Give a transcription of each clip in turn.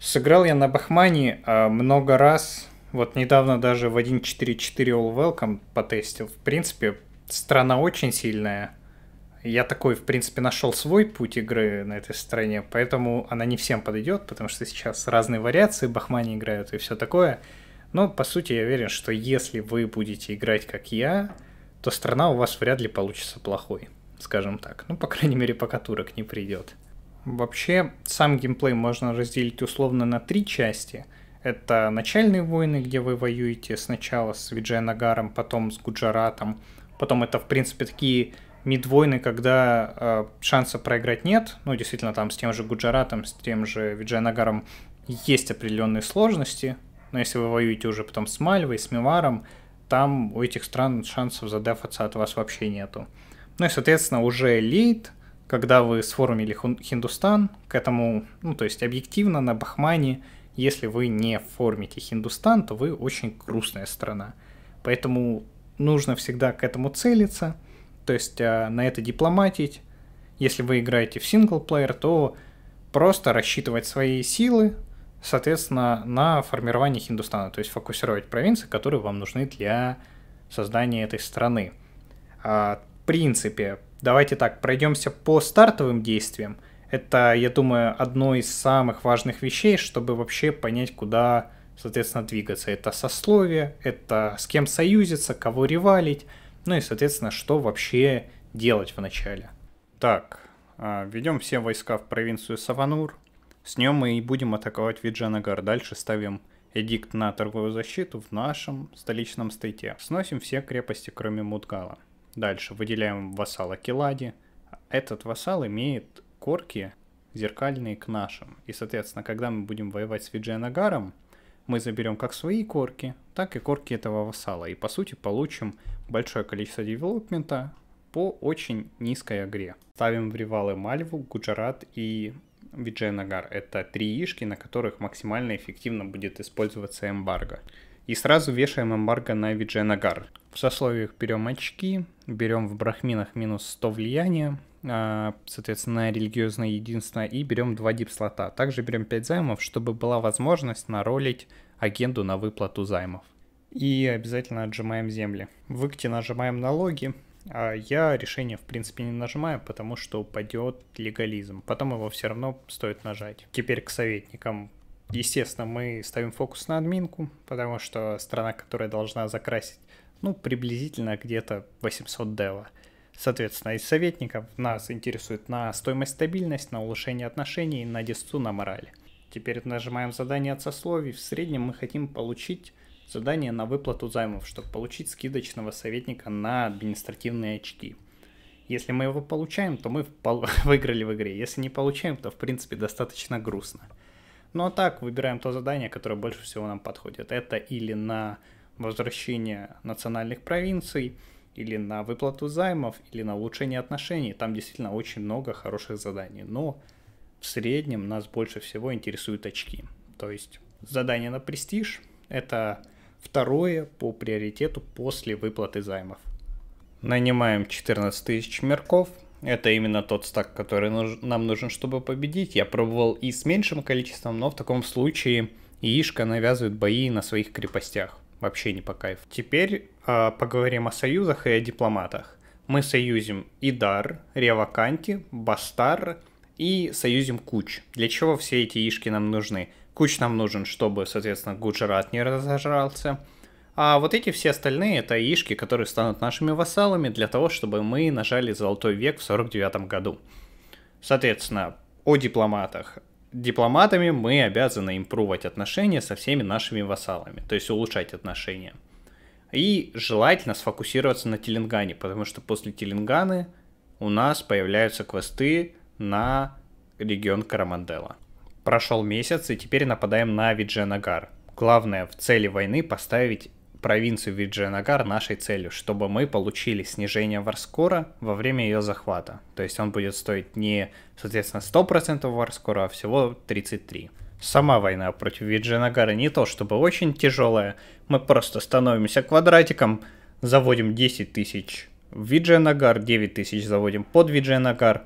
Сыграл я на Бахмане а, много раз. Вот недавно даже в 1.4.4 All Welcome потестил. В принципе, страна очень сильная. Я такой, в принципе, нашел свой путь игры на этой стране, поэтому она не всем подойдет, потому что сейчас разные вариации Бахмани играют и все такое. Но, по сути, я уверен, что если вы будете играть как я, то страна у вас вряд ли получится плохой, скажем так. Ну, по крайней мере, пока турок не придет. Вообще, сам геймплей можно разделить условно на три части. Это начальные войны, где вы воюете сначала с Виджайнагаром, потом с Гуджаратом. Потом это, в принципе, такие мидвойны, когда э, шанса проиграть нет. Ну, действительно, там с тем же Гуджаратом, с тем же Виджайнагаром есть определенные сложности. Но если вы воюете уже потом с Мальвой, с Миваром, там у этих стран шансов задефаться от вас вообще нету. Ну и, соответственно, уже элит — когда вы сформили Хиндустан, к этому, ну, то есть объективно на Бахмане, если вы не формите Хиндустан, то вы очень грустная страна. Поэтому нужно всегда к этому целиться, то есть а, на это дипломатить. Если вы играете в синглплеер, то просто рассчитывать свои силы, соответственно, на формирование Хиндустана, то есть фокусировать провинции, которые вам нужны для создания этой страны. А, в принципе, Давайте так, пройдемся по стартовым действиям. Это, я думаю, одно из самых важных вещей, чтобы вообще понять, куда, соответственно, двигаться. Это сословие, это с кем союзиться, кого ревалить, ну и, соответственно, что вообще делать в начале. Так, а, ведем все войска в провинцию Саванур. С нее мы и будем атаковать Виджанагар. Дальше ставим эдикт на торговую защиту в нашем столичном стейте. Сносим все крепости, кроме Мудгала. Дальше выделяем вассала Келади. Этот вассал имеет корки зеркальные к нашим. И, соответственно, когда мы будем воевать с Виджианагаром, мы заберем как свои корки, так и корки этого вассала. И, по сути, получим большое количество девелопмента по очень низкой агре. Ставим в ревалы Мальву, Гуджарат и Виджианагар. Это три ишки, на которых максимально эффективно будет использоваться эмбарго и сразу вешаем эмбарго на Видженагар. В сословиях берем очки, берем в брахминах минус 100 влияния, а, соответственно, религиозное единство, и берем 2 дипслота. Также берем 5 займов, чтобы была возможность наролить агенду на выплату займов. И обязательно отжимаем земли. В икте нажимаем налоги, а я решение, в принципе, не нажимаю, потому что упадет легализм. Потом его все равно стоит нажать. Теперь к советникам Естественно, мы ставим фокус на админку, потому что страна, которая должна закрасить, ну, приблизительно где-то 800 дела. Соответственно, из советников нас интересует на стоимость стабильность, на улучшение отношений, на десцу, на морали. Теперь нажимаем задание от сословий. В среднем мы хотим получить задание на выплату займов, чтобы получить скидочного советника на административные очки. Если мы его получаем, то мы выиграли в игре. Если не получаем, то в принципе достаточно грустно. Ну а так, выбираем то задание, которое больше всего нам подходит. Это или на возвращение национальных провинций, или на выплату займов, или на улучшение отношений. Там действительно очень много хороших заданий. Но в среднем нас больше всего интересуют очки. То есть задание на престиж – это второе по приоритету после выплаты займов. Нанимаем 14 тысяч мерков – это именно тот стак, который нуж- нам нужен, чтобы победить. Я пробовал и с меньшим количеством, но в таком случае Яишка навязывает бои на своих крепостях. Вообще не по кайфу. Теперь э, поговорим о союзах и о дипломатах. Мы союзим Идар, Реваканти, Бастар и союзим Куч. Для чего все эти Ишки нам нужны? Куч нам нужен, чтобы, соответственно, Гуджарат не разожрался – а вот эти все остальные — это ишки, которые станут нашими вассалами для того, чтобы мы нажали золотой век в 49 году. Соответственно, о дипломатах. Дипломатами мы обязаны импровать отношения со всеми нашими вассалами, то есть улучшать отношения. И желательно сфокусироваться на Теленгане, потому что после Теленганы у нас появляются квесты на регион Карамандела. Прошел месяц, и теперь нападаем на Виджанагар. Главное в цели войны поставить провинцию Виджианагар нашей целью, чтобы мы получили снижение варскора во время ее захвата. То есть он будет стоить не, соответственно, 100% варскора, а всего 33. Сама война против Виджинагара не то чтобы очень тяжелая, мы просто становимся квадратиком, заводим 10 тысяч в Виджинагар, 9 тысяч заводим под Виджинагар,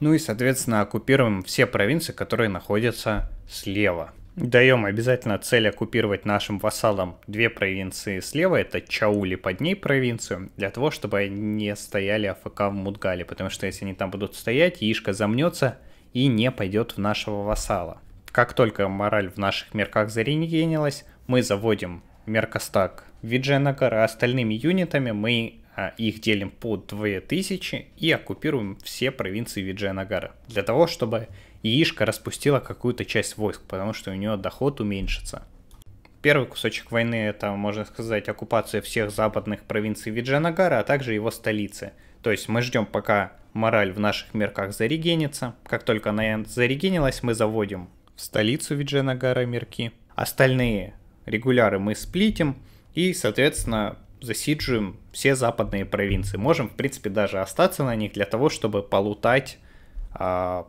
ну и, соответственно, оккупируем все провинции, которые находятся слева – Даем обязательно цель оккупировать нашим вассалам две провинции слева, это Чаули под ней провинцию, для того, чтобы они не стояли АФК в Мудгале, потому что если они там будут стоять, яишка замнется и не пойдет в нашего вассала. Как только мораль в наших мерках зарегенилась, мы заводим меркостак Видженагар, а остальными юнитами мы а, их делим по 2000 и оккупируем все провинции Видженагара, для того, чтобы Яишка распустила какую-то часть войск, потому что у нее доход уменьшится. Первый кусочек войны – это, можно сказать, оккупация всех западных провинций Виджанагара, а также его столицы. То есть мы ждем, пока мораль в наших мерках зарегенится. Как только она зарегенилась, мы заводим в столицу Виджанагара мерки. Остальные регуляры мы сплитим и, соответственно, засиджуем все западные провинции. Можем, в принципе, даже остаться на них для того, чтобы полутать а,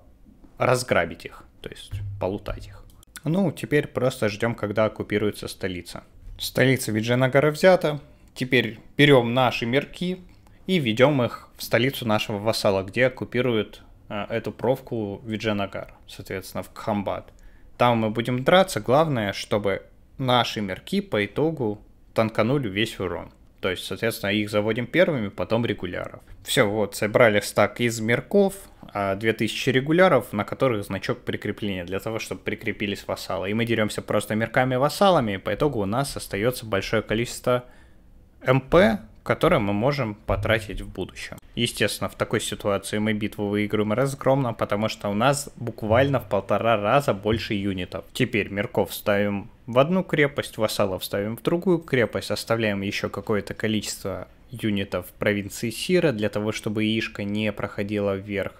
разграбить их, то есть полутать их. Ну, теперь просто ждем, когда оккупируется столица. Столица Виджинагара взята. Теперь берем наши мерки и ведем их в столицу нашего вассала, где оккупируют а, эту провку Виджинагар, соответственно, в Кхамбад. Там мы будем драться, главное, чтобы наши мерки по итогу танканули весь урон. То есть, соответственно, их заводим первыми, потом регуляров. Все, вот, собрали стак из мерков, 2000 а, регуляров, на которых значок прикрепления, для того, чтобы прикрепились вассалы. И мы деремся просто мерками-вассалами, и по итогу у нас остается большое количество МП, которые мы можем потратить в будущем. Естественно, в такой ситуации мы битву выигрываем разгромно, потому что у нас буквально в полтора раза больше юнитов. Теперь мерков ставим в одну крепость, вассалов ставим в другую крепость, оставляем еще какое-то количество юнитов провинции Сира для того, чтобы Ишка не проходила вверх,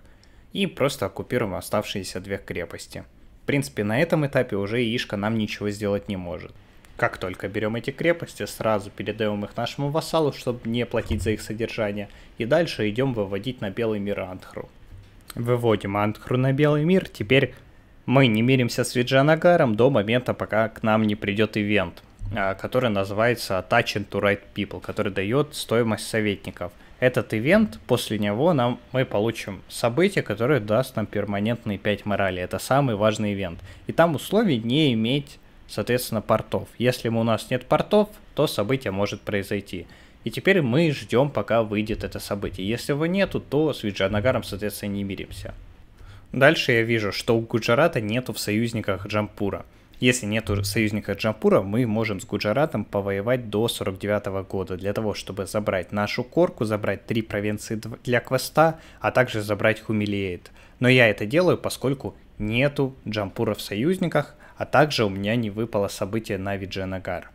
и просто оккупируем оставшиеся две крепости. В принципе, на этом этапе уже Ишка нам ничего сделать не может как только берем эти крепости, сразу передаем их нашему вассалу, чтобы не платить за их содержание, и дальше идем выводить на белый мир Антхру. Выводим Антхру на белый мир, теперь мы не миримся с Виджанагаром до момента, пока к нам не придет ивент, а, который называется Attaching to Right People, который дает стоимость советников. Этот ивент, после него нам, мы получим событие, которое даст нам перманентные 5 морали. Это самый важный ивент. И там условий не иметь соответственно, портов. Если у нас нет портов, то событие может произойти. И теперь мы ждем, пока выйдет это событие. Если его нету, то с Виджанагаром, соответственно, не миримся. Дальше я вижу, что у Гуджарата нету в союзниках Джампура. Если нету союзника Джампура, мы можем с Гуджаратом повоевать до 49 года для того, чтобы забрать нашу корку, забрать три провинции для квеста, а также забрать Хумилиейт. Но я это делаю, поскольку нету Джампура в союзниках, а также у меня не выпало событие на Виджанагар.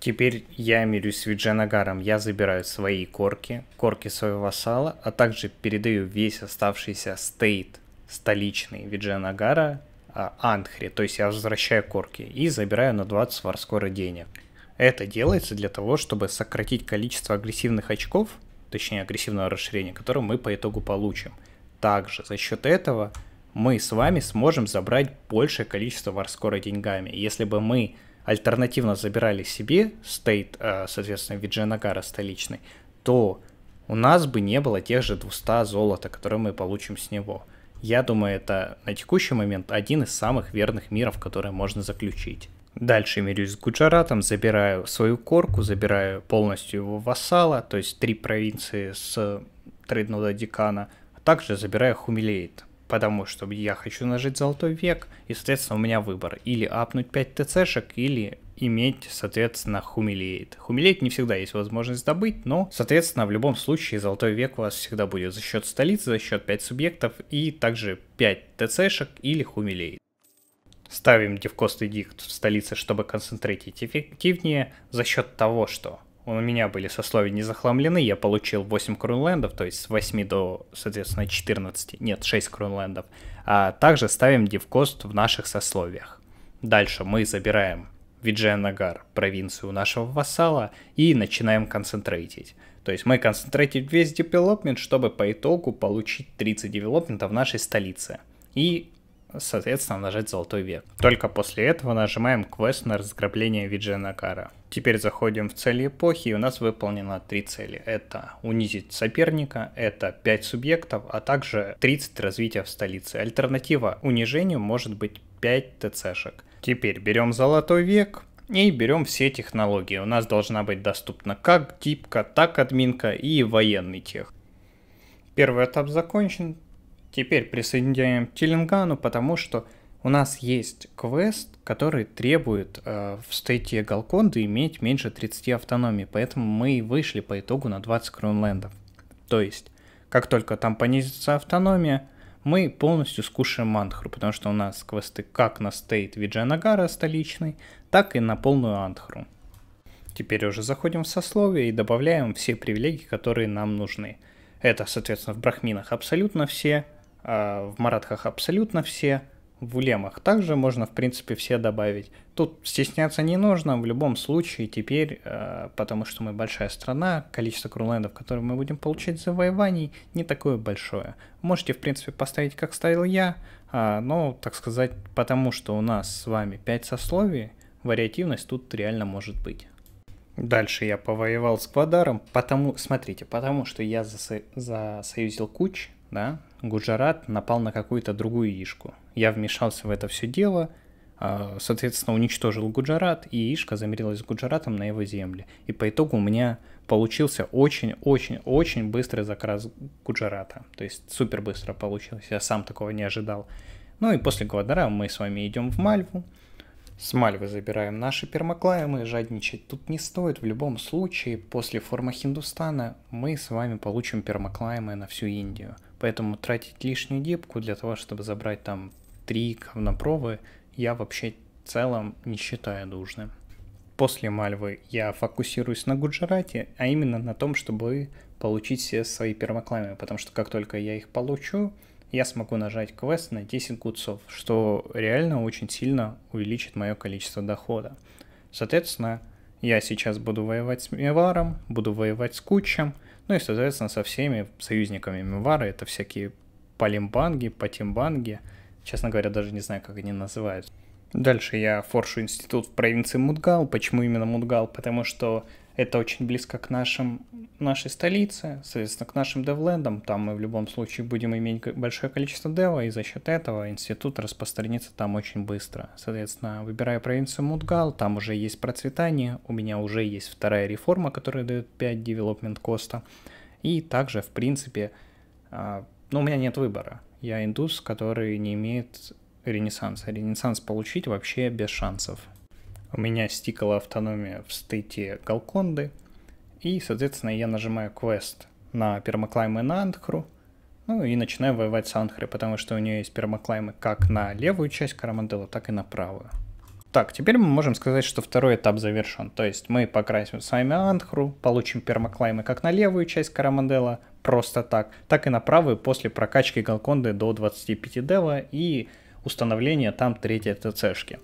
Теперь я мирюсь с Виджанагаром, я забираю свои корки, корки своего вассала, а также передаю весь оставшийся стейт столичный Виджанагара Анхри, то есть я возвращаю корки и забираю на 20 варскора денег. Это делается для того, чтобы сократить количество агрессивных очков, точнее агрессивного расширения, которое мы по итогу получим. Также за счет этого мы с вами сможем забрать большее количество варскора деньгами. Если бы мы альтернативно забирали себе стейт, э, соответственно, Виджанагара столичный, то у нас бы не было тех же 200 золота, которые мы получим с него. Я думаю, это на текущий момент один из самых верных миров, которые можно заключить. Дальше мирюсь с Гуджаратом, забираю свою корку, забираю полностью его вассала, то есть три провинции с трейдного декана, а также забираю Хумилейт, потому что я хочу нажить золотой век, и, соответственно, у меня выбор. Или апнуть 5 ТЦшек, или иметь, соответственно, хумилеет. Хумилеет не всегда есть возможность добыть, но, соответственно, в любом случае золотой век у вас всегда будет за счет столицы, за счет 5 субъектов и также 5 ТЦшек или хумилеет. Ставим Девкост дикт в столице, чтобы концентрировать эффективнее за счет того, что у меня были сословия не захламлены, я получил 8 крунлендов, то есть с 8 до, соответственно, 14, нет, 6 крунлендов. А также ставим дивкост в наших сословиях. Дальше мы забираем Виджаянагар, провинцию нашего вассала, и начинаем концентрейтить. То есть мы концентрейтим весь девелопмент, чтобы по итогу получить 30 девелопмента в нашей столице. И соответственно, нажать «Золотой век». Только после этого нажимаем квест на разграбление Видженакара. Теперь заходим в цели эпохи, и у нас выполнено три цели. Это унизить соперника, это 5 субъектов, а также 30 развития в столице. Альтернатива унижению может быть 5 ТЦшек. Теперь берем «Золотой век», и берем все технологии. У нас должна быть доступна как типка, так админка и военный тех. Первый этап закончен, Теперь присоединяем Тилингану, потому что у нас есть квест, который требует э, в стейте Галконда иметь меньше 30 автономии, поэтому мы и вышли по итогу на 20 кронлендов. То есть, как только там понизится автономия, мы полностью скушаем Антхру, потому что у нас квесты как на стейт Виджанагара столичный, так и на полную Антхру. Теперь уже заходим в сословие и добавляем все привилегии, которые нам нужны. Это, соответственно, в брахминах абсолютно все, а, в маратхах абсолютно все, в лемах также можно, в принципе, все добавить. Тут стесняться не нужно, в любом случае теперь, а, потому что мы большая страна, количество крулендов, которые мы будем получать с завоеваний, не такое большое. Можете, в принципе, поставить, как ставил я, а, но, так сказать, потому что у нас с вами 5 сословий, вариативность тут реально может быть. Дальше я повоевал с Квадаром, потому, смотрите, потому что я засо... засоюзил Куч, да, Гуджарат напал на какую-то другую Ишку. Я вмешался в это все дело, а, соответственно, уничтожил Гуджарат, и Ишка замерилась с Гуджаратом на его земле. И по итогу у меня получился очень-очень-очень быстрый закрас Гуджарата. То есть супер быстро получилось, я сам такого не ожидал. Ну и после Гвадара мы с вами идем в Мальву. С Мальвы забираем наши пермоклаймы. жадничать тут не стоит. В любом случае, после форма Хиндустана мы с вами получим пермоклаймы на всю Индию. Поэтому тратить лишнюю дипку для того, чтобы забрать там три говнопробы, я вообще в целом не считаю нужным. После Мальвы я фокусируюсь на Гуджарате, а именно на том, чтобы получить все свои первоклаймы, потому что как только я их получу, я смогу нажать квест на 10 гудцов, что реально очень сильно увеличит мое количество дохода. Соответственно, я сейчас буду воевать с Миваром, буду воевать с Кучем, ну и, соответственно, со всеми союзниками Мивара, это всякие палимбанги, патимбанги, честно говоря, даже не знаю, как они называются Дальше я форшу институт в провинции Мудгал. Почему именно Мудгал? Потому что это очень близко к нашим, нашей столице, соответственно, к нашим девлендам. Там мы в любом случае будем иметь большое количество дева, и за счет этого институт распространится там очень быстро. Соответственно, выбираю провинцию Мудгал, там уже есть процветание, у меня уже есть вторая реформа, которая дает 5 девелопмент коста. И также, в принципе, а, ну, у меня нет выбора. Я индус, который не имеет ренессанса. Ренессанс получить вообще без шансов у меня стикала автономия в стейте Галконды, и, соответственно, я нажимаю квест на пермаклайм на антхру, ну и начинаю воевать с антхрой, потому что у нее есть пермаклаймы как на левую часть карамандела, так и на правую. Так, теперь мы можем сказать, что второй этап завершен. То есть мы покрасим с вами Антхру, получим пермаклаймы как на левую часть Карамандела, просто так, так и на правую после прокачки Галконды до 25 дева и установления там третьей ТЦшки.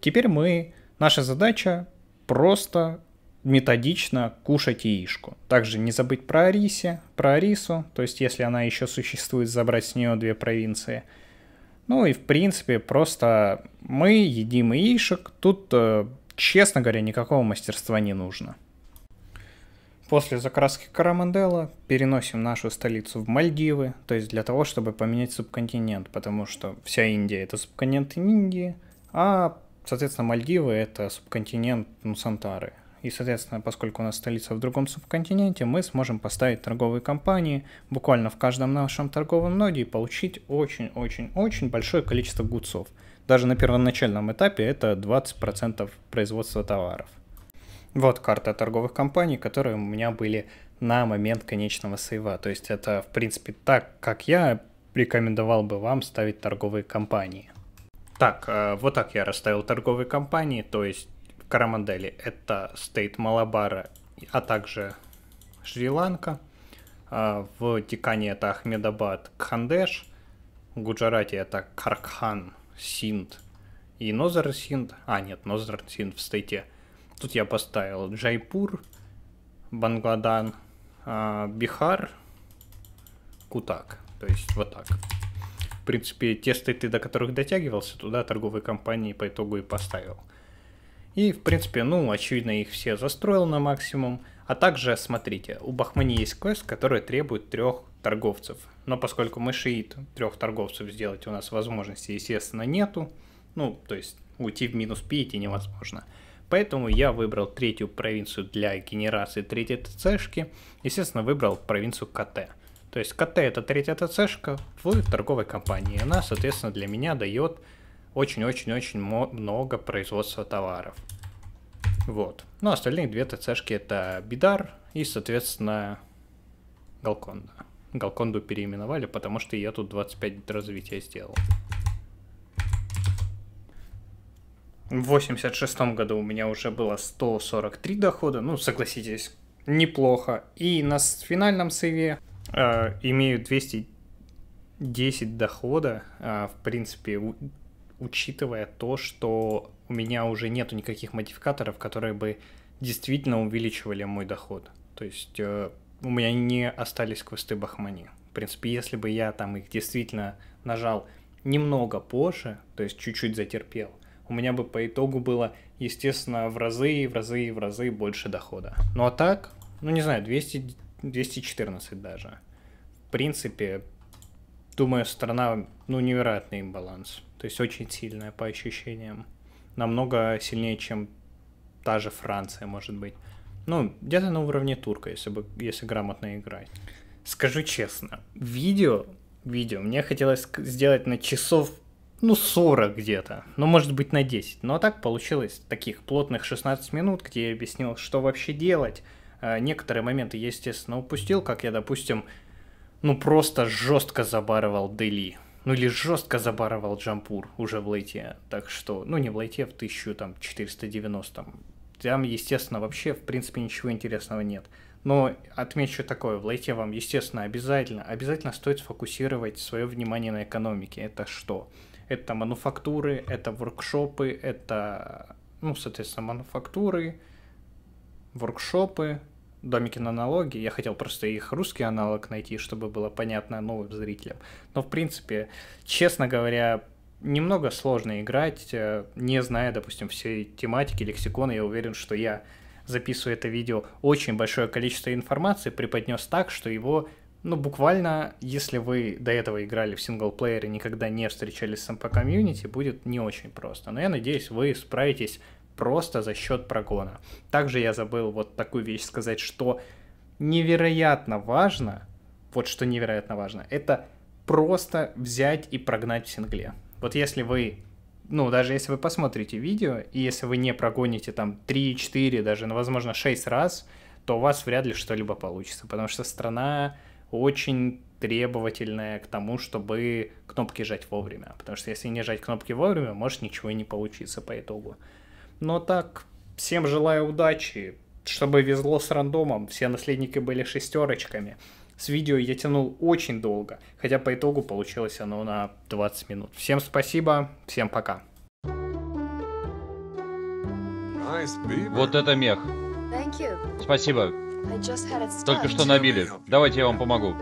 Теперь мы Наша задача просто методично кушать яичку. Также не забыть про Арисе, про Арису, то есть если она еще существует, забрать с нее две провинции. Ну и в принципе просто мы едим яишек, тут, э, честно говоря, никакого мастерства не нужно. После закраски Карамандела переносим нашу столицу в Мальдивы, то есть для того, чтобы поменять субконтинент, потому что вся Индия это субконтинент Индии, а Соответственно, Мальдивы — это субконтинент Нусантары. И, соответственно, поскольку у нас столица в другом субконтиненте, мы сможем поставить торговые компании буквально в каждом нашем торговом ноде и получить очень-очень-очень большое количество гудсов. Даже на первоначальном этапе это 20% производства товаров. Вот карта торговых компаний, которые у меня были на момент конечного сейва. То есть это, в принципе, так, как я рекомендовал бы вам ставить торговые компании. Так, э, вот так я расставил торговые компании, то есть Карамандели – это стейт Малабара, а также Шри-Ланка. Э, в Тикане это Ахмедабад, Кхандеш. В Гуджарате это Кархан, Синд и Нозар Синд. А, нет, Нозар Синд в стейте. Тут я поставил Джайпур, Бангладан, э, Бихар, Кутак. То есть вот так принципе, те стыты, до которых дотягивался, туда торговые компании по итогу и поставил. И, в принципе, ну, очевидно, их все застроил на максимум. А также, смотрите, у Бахмани есть квест, который требует трех торговцев. Но поскольку мы шиит, трех торговцев сделать у нас возможности, естественно, нету. Ну, то есть уйти в минус 5 невозможно. Поэтому я выбрал третью провинцию для генерации третьей ТЦшки. Естественно, выбрал провинцию КТ. То есть КТ это третья ТЦ шка в торговой компании. Она, соответственно, для меня дает очень-очень-очень много производства товаров. Вот. Ну, остальные две ТЦ шки это Бидар и, соответственно, Галконда. Галконду переименовали, потому что я тут 25 развития сделал. В 86 году у меня уже было 143 дохода, ну, согласитесь, неплохо. И на финальном сейве Э, Имею 210 дохода, э, в принципе, учитывая то, что у меня уже нету никаких модификаторов, которые бы действительно увеличивали мой доход. То есть э, у меня не остались квесты Бахмани. В принципе, если бы я там их действительно нажал немного позже, то есть чуть-чуть затерпел, у меня бы по итогу было, естественно, в разы, в разы, в разы больше дохода. Ну а так, ну не знаю, 200 214 даже. В принципе, думаю, страна, ну, невероятный имбаланс. То есть очень сильная по ощущениям. Намного сильнее, чем та же Франция, может быть. Ну, где-то на уровне турка, если, бы, если грамотно играть. Скажу честно, видео, видео мне хотелось сделать на часов, ну, 40 где-то. Ну, может быть, на 10. Но так получилось таких плотных 16 минут, где я объяснил, что вообще делать, Э, некоторые моменты я, естественно, упустил, как я, допустим, ну просто жестко забарывал Дели. Ну или жестко забарывал Джампур уже в лейте. Так что, ну не в лейте, а в 1490. Там, естественно, вообще, в принципе, ничего интересного нет. Но отмечу такое, в лейте вам, естественно, обязательно, обязательно стоит сфокусировать свое внимание на экономике. Это что? Это мануфактуры, это воркшопы, это, ну, соответственно, мануфактуры, воркшопы, домики на налоги. Я хотел просто их русский аналог найти, чтобы было понятно новым зрителям. Но, в принципе, честно говоря, немного сложно играть, э, не зная, допустим, всей тематики, лексикона. Я уверен, что я, записываю это видео, очень большое количество информации преподнес так, что его ну, буквально, если вы до этого играли в синглплеере, никогда не встречались с МП-комьюнити, будет не очень просто. Но я надеюсь, вы справитесь просто за счет прогона. Также я забыл вот такую вещь сказать, что невероятно важно, вот что невероятно важно, это просто взять и прогнать в сингле. Вот если вы, ну, даже если вы посмотрите видео, и если вы не прогоните там 3, 4, даже, ну, возможно, 6 раз, то у вас вряд ли что-либо получится, потому что страна очень требовательная к тому, чтобы кнопки жать вовремя. Потому что если не жать кнопки вовремя, может ничего и не получиться по итогу. Но так, всем желаю удачи, чтобы везло с рандомом, все наследники были шестерочками. С видео я тянул очень долго, хотя по итогу получилось оно на 20 минут. Всем спасибо, всем пока. Вот это мех. Спасибо. Только что набили. Давайте я вам помогу.